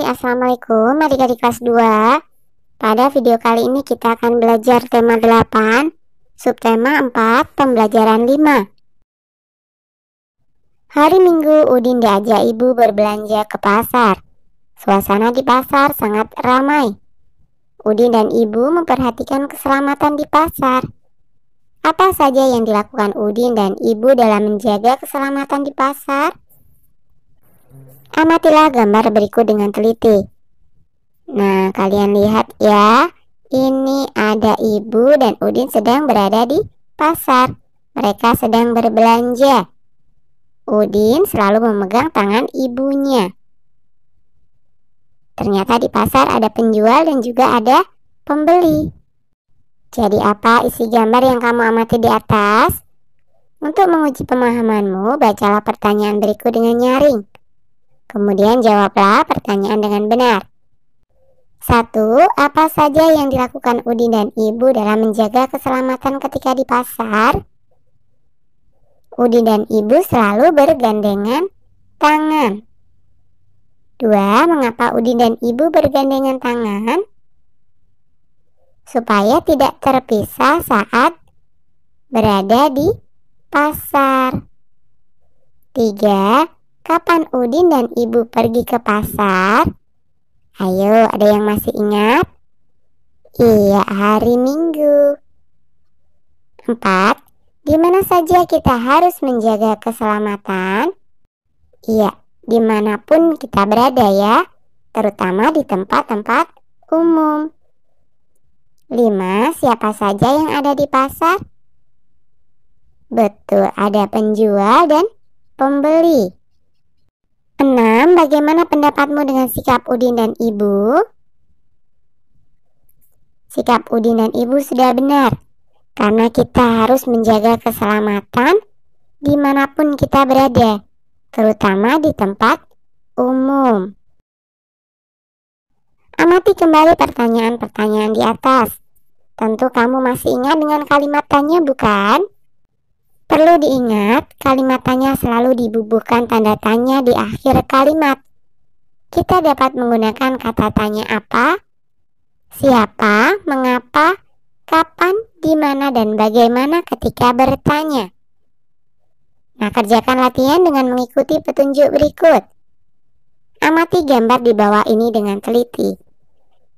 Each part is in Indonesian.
Hai assalamualaikum adik-adik kelas 2 Pada video kali ini kita akan belajar tema 8 Subtema 4 pembelajaran 5 Hari Minggu Udin diajak ibu berbelanja ke pasar Suasana di pasar sangat ramai Udin dan ibu memperhatikan keselamatan di pasar Apa saja yang dilakukan Udin dan ibu dalam menjaga keselamatan di pasar? Amatilah gambar berikut dengan teliti. Nah, kalian lihat ya. Ini ada ibu dan Udin sedang berada di pasar. Mereka sedang berbelanja. Udin selalu memegang tangan ibunya. Ternyata di pasar ada penjual dan juga ada pembeli. Jadi apa isi gambar yang kamu amati di atas? Untuk menguji pemahamanmu, bacalah pertanyaan berikut dengan nyaring. Kemudian jawablah pertanyaan dengan benar. 1. Apa saja yang dilakukan Udin dan Ibu dalam menjaga keselamatan ketika di pasar? Udin dan Ibu selalu bergandengan tangan. 2. Mengapa Udin dan Ibu bergandengan tangan? Supaya tidak terpisah saat berada di pasar. 3 kapan Udin dan ibu pergi ke pasar? Ayo, ada yang masih ingat? Iya, hari Minggu. Empat, di mana saja kita harus menjaga keselamatan? Iya, dimanapun kita berada ya, terutama di tempat-tempat umum. Lima, siapa saja yang ada di pasar? Betul, ada penjual dan pembeli. 6. Bagaimana pendapatmu dengan sikap Udin dan Ibu? Sikap Udin dan Ibu sudah benar karena kita harus menjaga keselamatan dimanapun kita berada, terutama di tempat umum. Amati kembali pertanyaan-pertanyaan di atas. Tentu kamu masih ingat dengan kalimat tanya bukan? Perlu diingat, kalimat tanya selalu dibubuhkan tanda tanya di akhir kalimat. Kita dapat menggunakan kata tanya apa, siapa, mengapa, kapan, di mana, dan bagaimana ketika bertanya. Nah, kerjakan latihan dengan mengikuti petunjuk berikut. Amati gambar di bawah ini dengan teliti.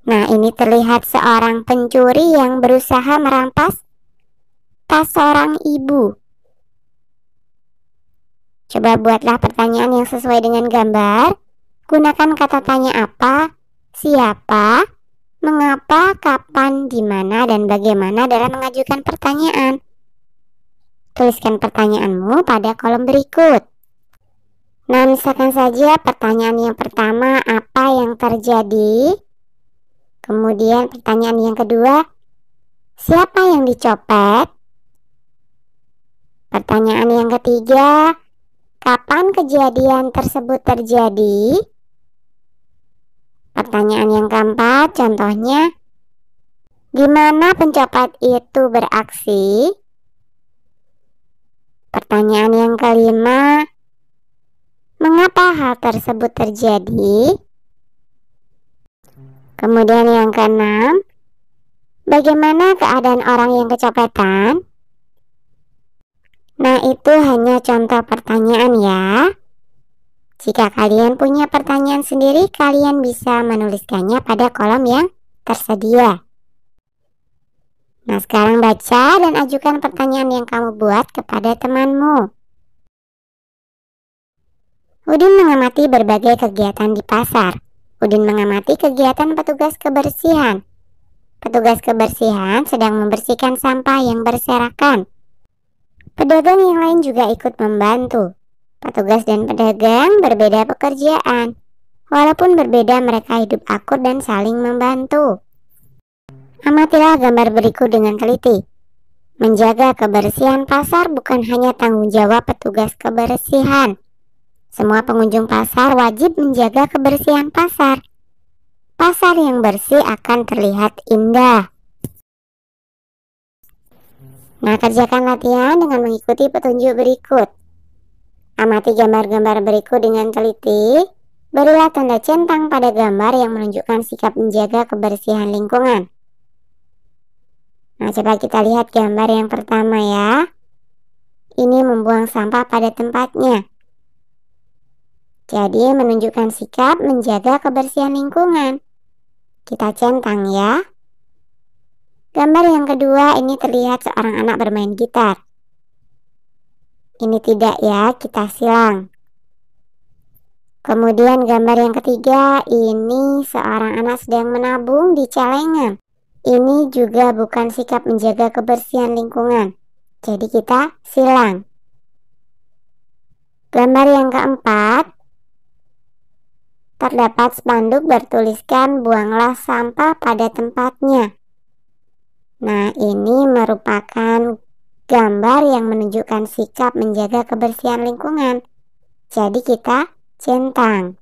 Nah, ini terlihat seorang pencuri yang berusaha merampas tas seorang ibu Coba buatlah pertanyaan yang sesuai dengan gambar. Gunakan kata tanya apa, siapa, mengapa, kapan, di mana, dan bagaimana dalam mengajukan pertanyaan. Tuliskan pertanyaanmu pada kolom berikut. Nah, misalkan saja pertanyaan yang pertama, apa yang terjadi? Kemudian pertanyaan yang kedua, siapa yang dicopet? Pertanyaan yang ketiga, Kapan kejadian tersebut terjadi? Pertanyaan yang keempat, contohnya di mana pencopet itu beraksi? Pertanyaan yang kelima, mengapa hal tersebut terjadi? Kemudian yang keenam, bagaimana keadaan orang yang kecopetan? Nah, itu hanya contoh pertanyaan ya. Jika kalian punya pertanyaan sendiri, kalian bisa menuliskannya pada kolom yang tersedia. Nah, sekarang baca dan ajukan pertanyaan yang kamu buat kepada temanmu. Udin mengamati berbagai kegiatan di pasar. Udin mengamati kegiatan petugas kebersihan. Petugas kebersihan sedang membersihkan sampah yang berserakan. Pedagang yang lain juga ikut membantu. Petugas dan pedagang berbeda pekerjaan, walaupun berbeda mereka hidup akur dan saling membantu. Amatilah gambar berikut dengan teliti. Menjaga kebersihan pasar bukan hanya tanggung jawab petugas kebersihan. Semua pengunjung pasar wajib menjaga kebersihan pasar. Pasar yang bersih akan terlihat indah. Nah, kerjakan latihan dengan mengikuti petunjuk berikut. Amati gambar-gambar berikut dengan teliti. Berilah tanda centang pada gambar yang menunjukkan sikap menjaga kebersihan lingkungan. Nah, coba kita lihat gambar yang pertama ya. Ini membuang sampah pada tempatnya. Jadi, menunjukkan sikap menjaga kebersihan lingkungan. Kita centang ya. Gambar yang kedua ini terlihat seorang anak bermain gitar. Ini tidak ya, kita silang. Kemudian gambar yang ketiga ini seorang anak sedang menabung di celengan. Ini juga bukan sikap menjaga kebersihan lingkungan. Jadi kita silang. Gambar yang keempat terdapat spanduk bertuliskan buanglah sampah pada tempatnya. Nah, ini merupakan gambar yang menunjukkan sikap menjaga kebersihan lingkungan. Jadi kita centang.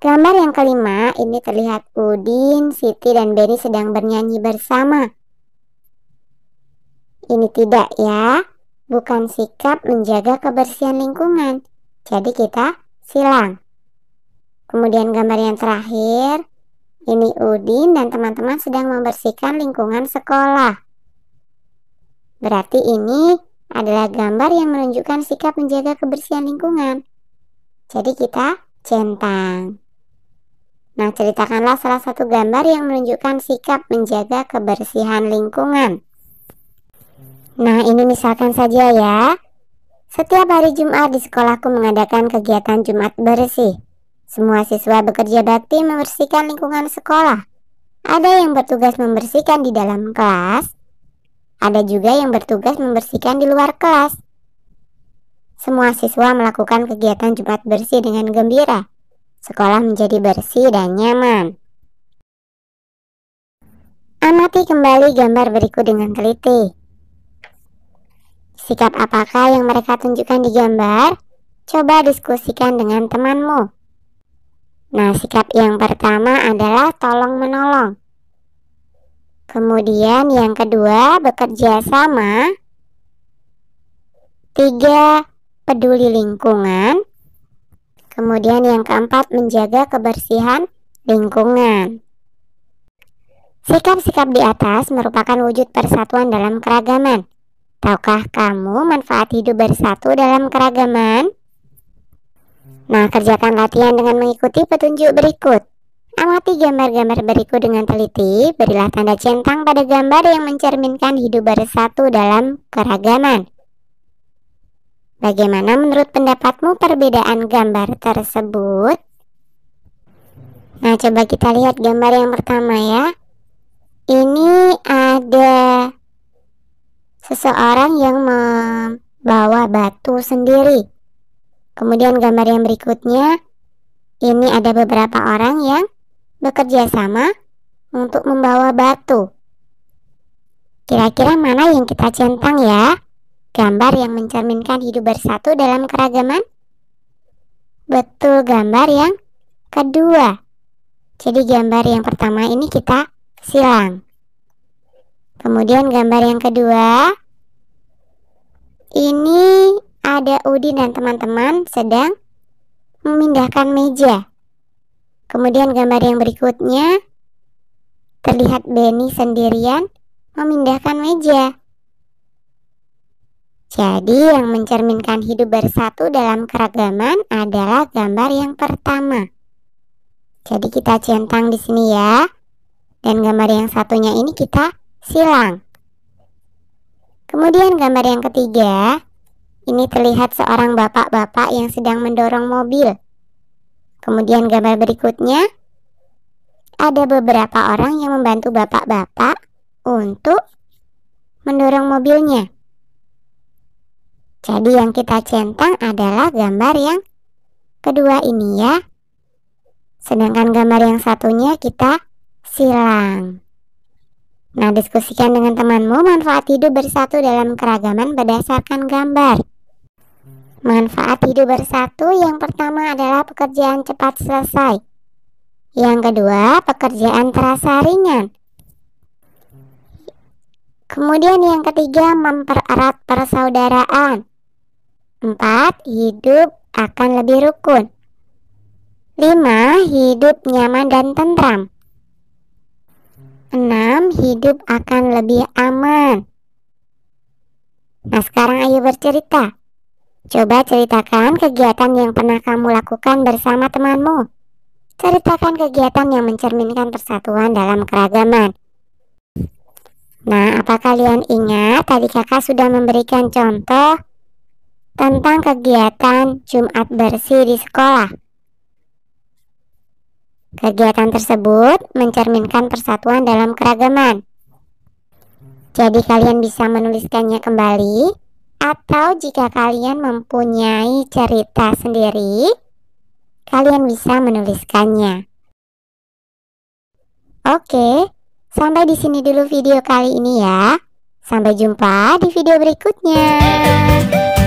Gambar yang kelima, ini terlihat Udin, Siti, dan Benny sedang bernyanyi bersama. Ini tidak ya, bukan sikap menjaga kebersihan lingkungan. Jadi kita silang. Kemudian gambar yang terakhir, ini Udin dan teman-teman sedang membersihkan lingkungan sekolah. Berarti ini adalah gambar yang menunjukkan sikap menjaga kebersihan lingkungan. Jadi kita centang. Nah, ceritakanlah salah satu gambar yang menunjukkan sikap menjaga kebersihan lingkungan. Nah, ini misalkan saja ya. Setiap hari Jumat di sekolahku mengadakan kegiatan Jumat bersih. Semua siswa bekerja bakti membersihkan lingkungan sekolah. Ada yang bertugas membersihkan di dalam kelas, ada juga yang bertugas membersihkan di luar kelas. Semua siswa melakukan kegiatan Jumat bersih dengan gembira. Sekolah menjadi bersih dan nyaman. Amati kembali gambar berikut dengan teliti. Sikap apakah yang mereka tunjukkan di gambar? Coba diskusikan dengan temanmu. Nah, sikap yang pertama adalah tolong menolong. Kemudian yang kedua, bekerja sama. Tiga, peduli lingkungan. Kemudian yang keempat, menjaga kebersihan lingkungan. Sikap-sikap di atas merupakan wujud persatuan dalam keragaman. Tahukah kamu manfaat hidup bersatu dalam keragaman? Nah, kerjakan latihan dengan mengikuti petunjuk berikut. Amati gambar-gambar berikut dengan teliti, berilah tanda centang pada gambar yang mencerminkan hidup bersatu dalam keragaman. Bagaimana menurut pendapatmu perbedaan gambar tersebut? Nah, coba kita lihat gambar yang pertama ya. Ini ada seseorang yang membawa batu sendiri. Kemudian gambar yang berikutnya, ini ada beberapa orang yang bekerja sama untuk membawa batu. Kira-kira mana yang kita centang ya? Gambar yang mencerminkan hidup bersatu dalam keragaman? Betul gambar yang kedua. Jadi gambar yang pertama ini kita silang. Kemudian gambar yang kedua. Ini ada Udin dan teman-teman sedang memindahkan meja. Kemudian gambar yang berikutnya terlihat Benny sendirian memindahkan meja. Jadi yang mencerminkan hidup bersatu dalam keragaman adalah gambar yang pertama. Jadi kita centang di sini ya. Dan gambar yang satunya ini kita silang. Kemudian gambar yang ketiga ini terlihat seorang bapak-bapak yang sedang mendorong mobil. Kemudian gambar berikutnya, ada beberapa orang yang membantu bapak-bapak untuk mendorong mobilnya. Jadi yang kita centang adalah gambar yang kedua ini ya. Sedangkan gambar yang satunya kita silang. Nah, diskusikan dengan temanmu manfaat hidup bersatu dalam keragaman berdasarkan gambar. Manfaat hidup bersatu yang pertama adalah pekerjaan cepat selesai. Yang kedua, pekerjaan terasa ringan. Kemudian yang ketiga, mempererat persaudaraan. Empat, hidup akan lebih rukun. Lima, hidup nyaman dan tentram. Enam, hidup akan lebih aman. Nah, sekarang ayo bercerita. Coba ceritakan kegiatan yang pernah kamu lakukan bersama temanmu. Ceritakan kegiatan yang mencerminkan persatuan dalam keragaman. Nah, apa kalian ingat tadi kakak sudah memberikan contoh tentang kegiatan Jumat bersih di sekolah? Kegiatan tersebut mencerminkan persatuan dalam keragaman. Jadi kalian bisa menuliskannya kembali atau jika kalian mempunyai cerita sendiri, kalian bisa menuliskannya. Oke, sampai di sini dulu video kali ini ya. Sampai jumpa di video berikutnya.